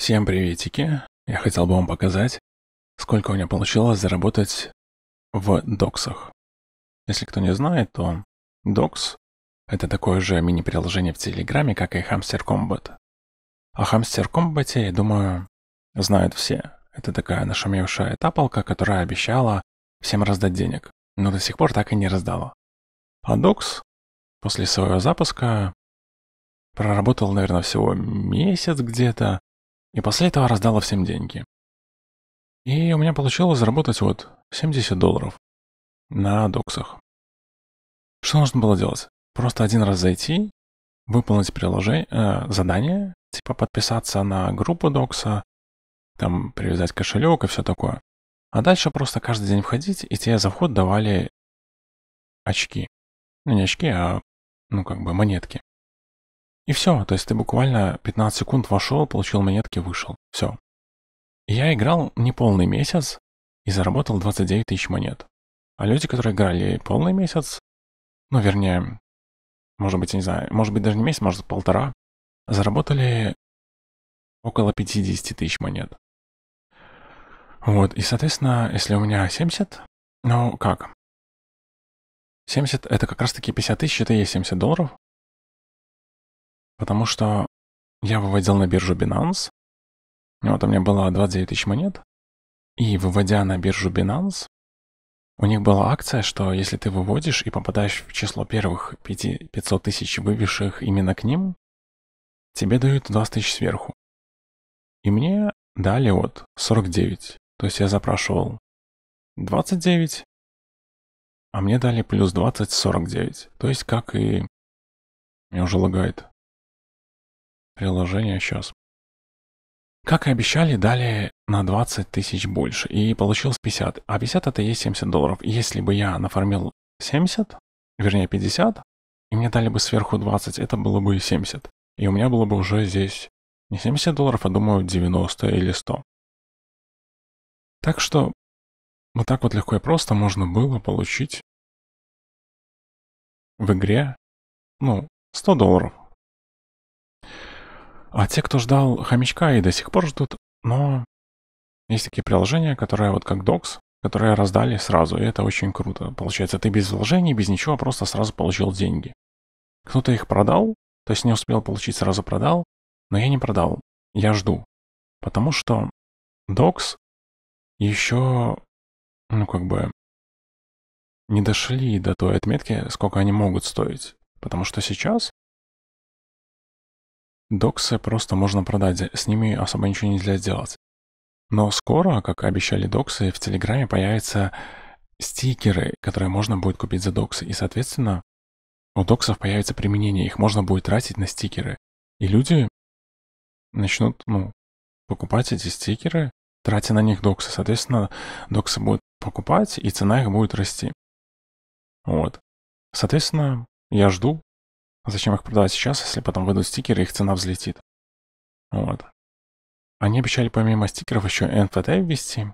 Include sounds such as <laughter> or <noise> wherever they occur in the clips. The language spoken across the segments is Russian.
Всем приветики! Я хотел бы вам показать, сколько у меня получилось заработать в доксах. Если кто не знает, то докс — это такое же мини-приложение в Телеграме, как и Hamster Combat. О Hamster Combat, я думаю, знают все. Это такая нашумевшая тапалка, которая обещала всем раздать денег, но до сих пор так и не раздала. А докс после своего запуска проработал, наверное, всего месяц где-то, и после этого раздала всем деньги. И у меня получилось заработать вот 70 долларов на доксах. Что нужно было делать? Просто один раз зайти, выполнить приложение, э, задание, типа подписаться на группу докса, там привязать кошелек и все такое. А дальше просто каждый день входить, и тебе за вход давали очки. Ну, не очки, а, ну, как бы монетки. И все, то есть ты буквально 15 секунд вошел, получил монетки, вышел. Все. Я играл не полный месяц и заработал 29 тысяч монет. А люди, которые играли полный месяц, ну, вернее, может быть, я не знаю, может быть, даже не месяц, может, полтора, заработали около 50 тысяч монет. Вот, и, соответственно, если у меня 70, ну, как? 70 — это как раз-таки 50 тысяч, это и есть 70 долларов потому что я выводил на биржу Binance, вот у меня было 29 тысяч монет, и выводя на биржу Binance, у них была акция, что если ты выводишь и попадаешь в число первых 500 тысяч вывевших именно к ним, тебе дают 20 тысяч сверху. И мне дали вот 49, то есть я запрашивал 29, а мне дали плюс 20, 49, то есть как и... Меня уже лагает приложение сейчас. Как и обещали, дали на 20 тысяч больше и получилось 50. А 50 это и есть 70 долларов. Если бы я нафармил 70, вернее 50, и мне дали бы сверху 20, это было бы 70. И у меня было бы уже здесь не 70 долларов, а думаю 90 или 100. Так что вот так вот легко и просто можно было получить в игре, ну, 100 долларов. А те, кто ждал хомячка и до сих пор ждут, но есть такие приложения, которые вот как Docs, которые раздали сразу, и это очень круто. Получается, ты без вложений, без ничего, просто сразу получил деньги. Кто-то их продал, то есть не успел получить, сразу продал, но я не продал, я жду. Потому что Docs еще, ну как бы, не дошли до той отметки, сколько они могут стоить. Потому что сейчас Доксы просто можно продать, с ними особо ничего нельзя сделать. Но скоро, как обещали доксы, в Телеграме появятся стикеры, которые можно будет купить за доксы, и, соответственно, у доксов появится применение, их можно будет тратить на стикеры. И люди начнут, ну, покупать эти стикеры, тратя на них доксы. Соответственно, доксы будут покупать, и цена их будет расти. Вот. Соответственно, я жду, Зачем их продавать сейчас, если потом выйдут стикеры и их цена взлетит? Вот. Они обещали помимо стикеров еще NFT ввести.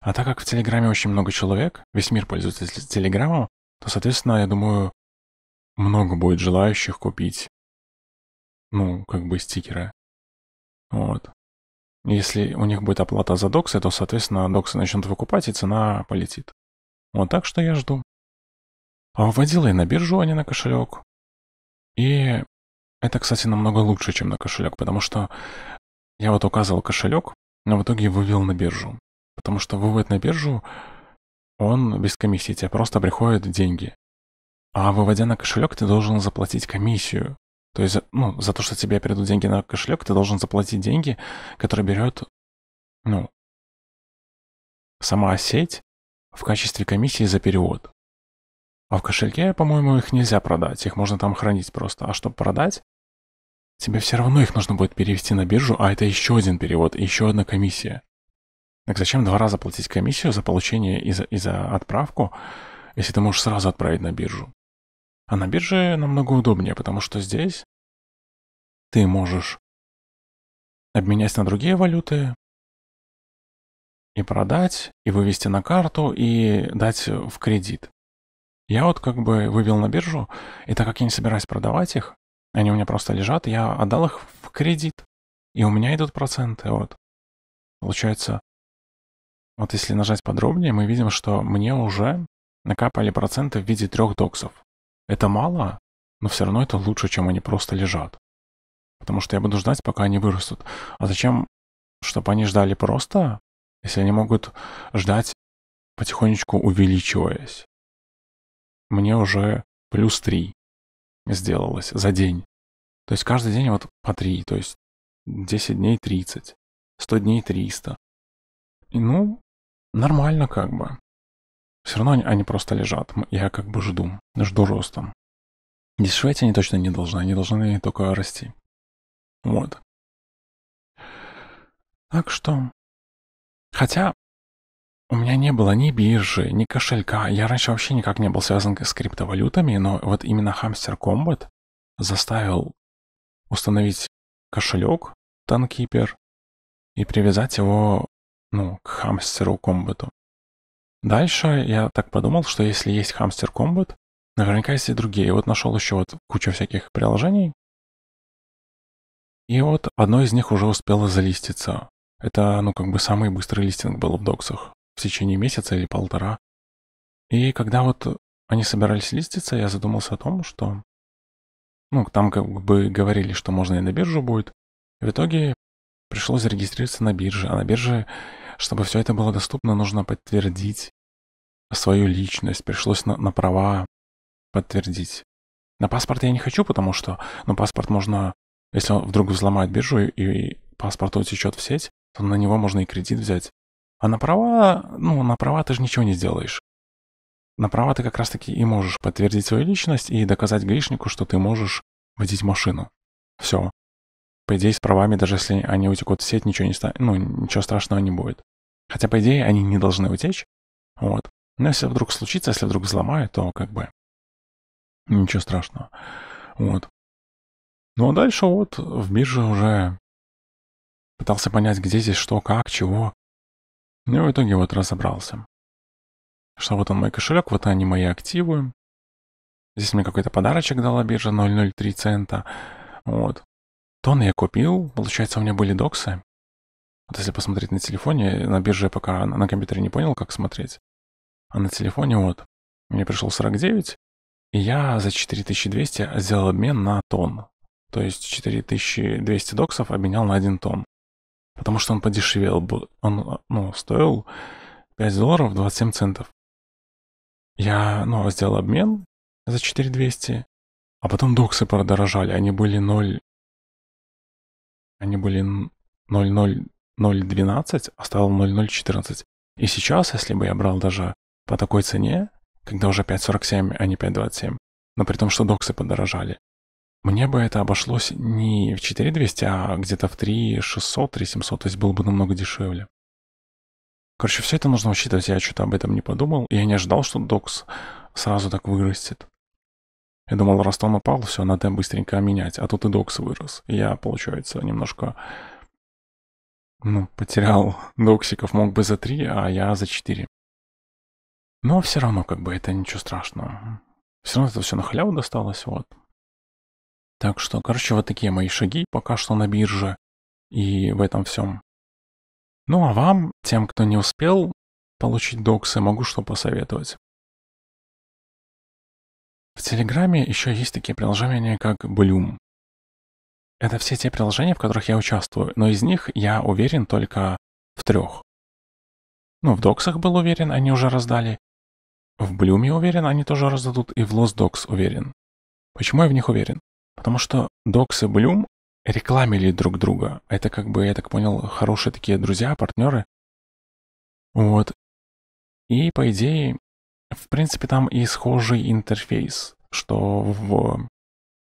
А так как в Телеграме очень много человек, весь мир пользуется Телеграмом, то, соответственно, я думаю, много будет желающих купить, ну, как бы стикеры. Вот. Если у них будет оплата за доксы, то, соответственно, доксы начнут выкупать, и цена полетит. Вот так что я жду. А вводила я на биржу, а не на кошелек. И это, кстати, намного лучше, чем на кошелек, потому что я вот указывал кошелек, но в итоге вывел на биржу. Потому что вывод на биржу, он без комиссии, тебе просто приходят деньги. А выводя на кошелек, ты должен заплатить комиссию. То есть, ну, за то, что тебе передут деньги на кошелек, ты должен заплатить деньги, которые берет, ну, сама сеть в качестве комиссии за перевод. А в кошельке, по-моему, их нельзя продать, их можно там хранить просто. А чтобы продать, тебе все равно их нужно будет перевести на биржу, а это еще один перевод, еще одна комиссия. Так зачем два раза платить комиссию за получение и за, и за отправку, если ты можешь сразу отправить на биржу? А на бирже намного удобнее, потому что здесь ты можешь обменять на другие валюты, и продать, и вывести на карту, и дать в кредит. Я вот как бы вывел на биржу, и так как я не собираюсь продавать их, они у меня просто лежат, я отдал их в кредит. И у меня идут проценты, вот. Получается, вот если нажать подробнее, мы видим, что мне уже накапали проценты в виде трех доксов. Это мало, но все равно это лучше, чем они просто лежат. Потому что я буду ждать, пока они вырастут. А зачем, чтобы они ждали просто, если они могут ждать потихонечку увеличиваясь? мне уже плюс три сделалось за день. То есть каждый день вот по три. то есть 10 дней 30, 100 дней 300. И ну, нормально как бы. Все равно они, они просто лежат. Я как бы жду, жду ростом. Дешеветь они точно не должны, они должны только расти. Вот. Так что... Хотя у меня не было ни биржи, ни кошелька. Я раньше вообще никак не был связан с криптовалютами, но вот именно Hamster Combat заставил установить кошелек Танкипер и привязать его ну, к хамстеру комбату. Дальше я так подумал, что если есть хамстер комбат, наверняка есть и другие. И вот нашел еще вот кучу всяких приложений. И вот одно из них уже успело залиститься. Это, ну, как бы самый быстрый листинг был в доксах в течение месяца или полтора. И когда вот они собирались листиться, я задумался о том, что... Ну, там как бы говорили, что можно и на биржу будет. И в итоге пришлось зарегистрироваться на бирже. А на бирже, чтобы все это было доступно, нужно подтвердить свою личность. Пришлось на, на права подтвердить. На паспорт я не хочу, потому что, ну, паспорт можно, если он вдруг взломает биржу и, и паспорт утечет в сеть, то на него можно и кредит взять. А на права, ну, на права ты же ничего не сделаешь. На права ты как раз-таки и можешь подтвердить свою личность и доказать гаишнику, что ты можешь водить машину. Все. По идее, с правами, даже если они утекут в сеть, ничего не станет, ну, ничего страшного не будет. Хотя, по идее, они не должны утечь. Вот. Но если вдруг случится, если вдруг взломают, то как бы ничего страшного. Вот. Ну а дальше вот в бирже уже пытался понять, где здесь что, как, чего. Ну в итоге вот разобрался. Что вот он мой кошелек, вот они мои активы. Здесь мне какой-то подарочек дала биржа 0,03 цента. Вот. Тон я купил, получается, у меня были доксы. Вот если посмотреть на телефоне, на бирже я пока на компьютере не понял, как смотреть. А на телефоне вот, мне пришел 49, и я за 4200 сделал обмен на тон. То есть 4200 доксов обменял на 1 тон потому что он подешевел. Он, ну, стоил 5 долларов 27 центов. Я, ну, сделал обмен за 4200, а потом доксы подорожали. Они были 0... Они были 0,012, а стало 0,014. И сейчас, если бы я брал даже по такой цене, когда уже 5,47, а не 5,27, но при том, что доксы подорожали, мне бы это обошлось не в 4200, а где-то в 3600, 3700, то есть было бы намного дешевле. Короче, все это нужно учитывать, я что-то об этом не подумал, я не ожидал, что докс сразу так вырастет. Я думал, раз он упал, все, надо быстренько менять, а тут и докс вырос. Я, получается, немножко, ну, потерял доксиков, мог бы за 3, а я за 4. Но все равно, как бы, это ничего страшного. Все равно это все на халяву досталось, вот. Так что, короче, вот такие мои шаги пока что на бирже и в этом всем. Ну а вам, тем, кто не успел получить доксы, могу что посоветовать. В Телеграме еще есть такие приложения, как Bloom. Это все те приложения, в которых я участвую, но из них я уверен только в трех. Ну, в доксах был уверен, они уже раздали. В Блюме уверен, они тоже раздадут, и в Lost Docs уверен. Почему я в них уверен? Потому что Докс и Блюм рекламили друг друга. Это как бы, я так понял, хорошие такие друзья, партнеры. Вот. И, по идее, в принципе, там и схожий интерфейс, что в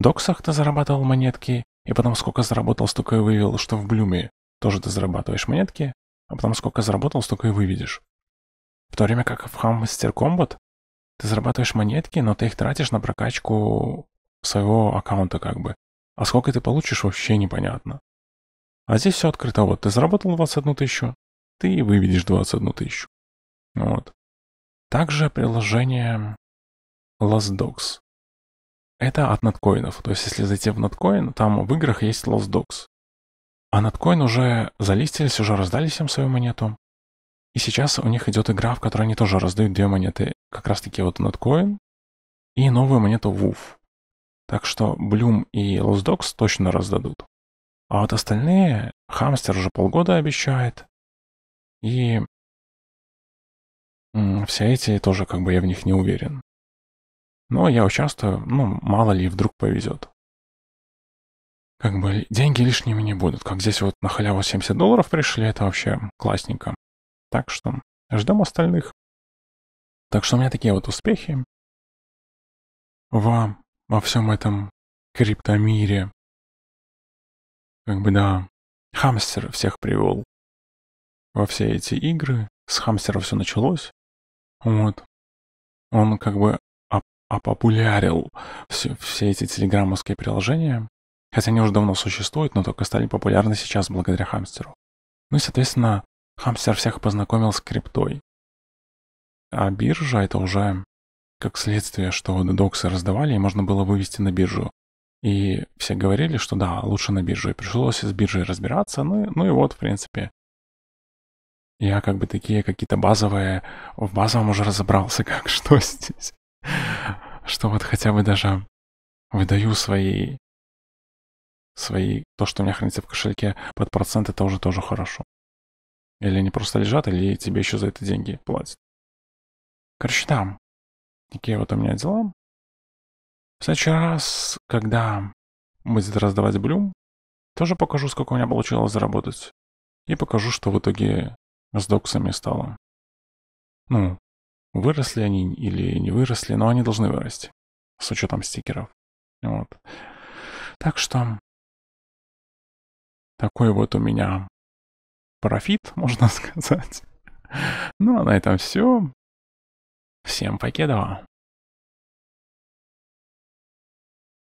доксах ты зарабатывал монетки, и потом сколько заработал, столько и вывел, что в Блюме тоже ты зарабатываешь монетки, а потом сколько заработал, столько и выведешь. В то время как в Hamster Комбат ты зарабатываешь монетки, но ты их тратишь на прокачку своего аккаунта как бы. А сколько ты получишь, вообще непонятно. А здесь все открыто. Вот ты заработал 21 тысячу, ты и выведешь 21 тысячу. Вот. Также приложение Last Dogs. Это от надкоинов. То есть, если зайти в надкоин, там в играх есть Lost Dogs. А надкоин уже залистились, уже раздали всем свою монету. И сейчас у них идет игра, в которой они тоже раздают две монеты. Как раз таки вот надкоин и новую монету WUF. Так что Блюм и Лосдокс точно раздадут. А вот остальные Хамстер уже полгода обещает. И все эти тоже как бы я в них не уверен. Но я участвую, ну, мало ли, вдруг повезет. Как бы деньги лишними не будут. Как здесь вот на халяву 70 долларов пришли, это вообще классненько. Так что ждем остальных. Так что у меня такие вот успехи. В во всем этом криптомире. Как бы да, хамстер всех привел во все эти игры. С хамстера все началось. Вот. Он как бы оп опопулярил все, все эти телеграммовские приложения. Хотя они уже давно существуют, но только стали популярны сейчас благодаря хамстеру. Ну и, соответственно, хамстер всех познакомил с криптой. А биржа это уже как следствие, что доксы раздавали, и можно было вывести на биржу. И все говорили, что да, лучше на биржу. И пришлось с биржей разбираться, ну, ну и вот, в принципе. Я как бы такие какие-то базовые, в базовом уже разобрался, <laughs> как что здесь. Что вот хотя бы даже выдаю свои, свои, то, что у меня хранится в кошельке под проценты, это уже тоже хорошо. Или они просто лежат, или тебе еще за это деньги платят. Короче, там, Такие вот у меня дела. В следующий раз, когда будет раздавать блюм, тоже покажу, сколько у меня получилось заработать. И покажу, что в итоге с доксами стало. Ну, выросли они или не выросли, но они должны вырасти. С учетом стикеров. Вот. Так что такой вот у меня профит, <laughs> можно сказать. Ну а на этом все. Всем покедова!